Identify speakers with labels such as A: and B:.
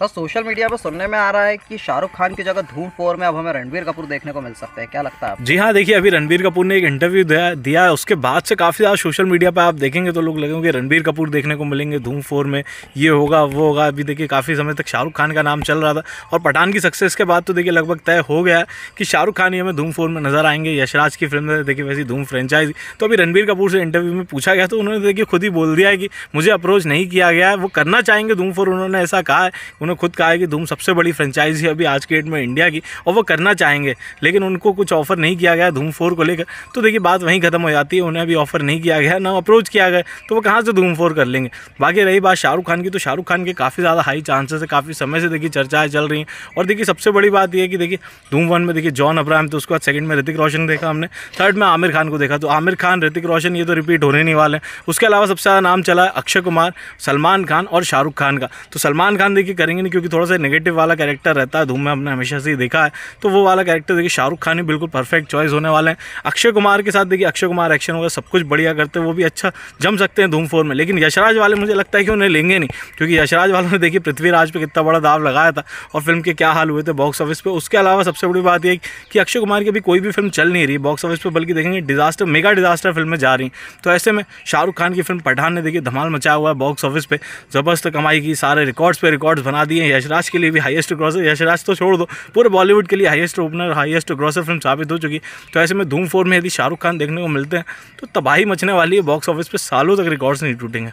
A: sir social media पर सुनने में आ रहा है कि शाहरुख खान की जगह धूम फोर में अब हमें रणबीर कपूर देखने को मिल सकते हैं क्या लगता है जी हाँ देखिए अभी रणबीर कपूर ने एक इंटरव्यू दिया है उसके बाद से काफ़ी ज़्यादा सोशल मीडिया पर आप देखेंगे तो लोग लगेंगे रणबीर कपूर देखने को मिलेंगे धूम फोर में ये होगा वो होगा अभी देखिए काफ़ी समय तक शाहरुख खान का नाम चल रहा था और पठान की सक्सेस के बाद तो देखिए लगभग तय हो गया कि शाहरुख खान ही हमें धूम फोर में नजर आएंगे यशराज की फिल्म देखिए वैसी धूम फ्रेंचाइजी तो अभी रणबीर कपूर से इंटरव्यू में पूछा गया तो उन्होंने देखिए खुद ही बोल दिया है कि मुझे अप्रोच नहीं किया गया है वो करना चाहेंगे धूम फोर उन्होंने ऐसा कहा है उन्होंने खुद कहा है कि धूम सबसे बड़ी फ्रेंचाइजी है अभी आज के डेट में इंडिया की और वो करना चाहेंगे लेकिन उनको कुछ ऑफर नहीं किया गया धूम फोर को लेकर तो देखिए बात वहीं ख़त्म हो जाती है उन्हें अभी ऑफर नहीं किया गया ना अप्रोच किया गया तो वो कहाँ से धूम फोर कर लेंगे बाकी रही बात शाहरुख खान की तो शाहरुख खान के काफ़ी ज़्यादा हाई चांसेस है काफ़ी समय से देखिए चर्चाएं चल रही हैं और देखिए सबसे बड़ी बात यह है कि देखिए धूम वन में देखिए जॉन अब्राहम तो उसके बाद सेकंड में ऋतिक रोशन देखा हमने थर्ड में आमिर खान को देखा तो आमिर खान ऋतिक रोशन ये तो रिपीट होने नहीं वाले हैं उसके अलावा सबसे ज़्यादा नाम चला है अक्षय कुमार सलमान खान और शाहरुख खान का तो सलमान खान देखिए करेंगे करेंगे नहीं क्योंकि थोड़ा सा नेगेटिव वाला कैरेक्टर रहता है धूम में हमने हमेशा से ही देखा है तो वो वाला कैरेक्टर देखिए शाहरुख खान ही बिल्कुल परफेक्ट चॉइस होने वाले हैं अक्षय कुमार के साथ देखिए अक्षय कुमार एक्शन होगा सब कुछ बढ़िया करते हैं वो भी अच्छा जम सकते हैं धूम फोर में लेकिन यशराज वाले मुझे लगता है कि उन्हें लेंगे नहीं क्योंकि यशराज वालों ने देखिए पृथ्वीराज पर कितना बड़ा दाव लगाया था और फिल्म के क्या हाल हुए थे बॉक्स ऑफिस पर उसके अलावा सबसे बड़ी बात यह कि अक्षय कुमार की अभी कोई भी फिल्म चल नहीं रही बॉक्स ऑफिस पर बल्कि देखेंगे डिजास्टर मेगा डिजास्टर फिल्म जा रही तो ऐसे में शाहरुख खान की फिल्म पठान ने देखिए धमाल मचाया हुआ है बॉक्स ऑफिस पर ज़बरदस्त कमाई की सारे रिकॉर्ड्स पर रिकॉर्ड्स बना दिए हैं यशराज के लिए भी हाईएस्ट ग्रॉसर यशराज तो छोड़ दो पूरे बॉलीवुड के लिए highest opener highest grosser film साबित हो चुकी तो ऐसे में धूम फोर में यदि शाहरुख खान देखने को मिलते हैं तो तबाही मचने वाली है बॉक्स ऑफिस पर सालों तक रिकॉर्ड्स नहीं टूटेंगे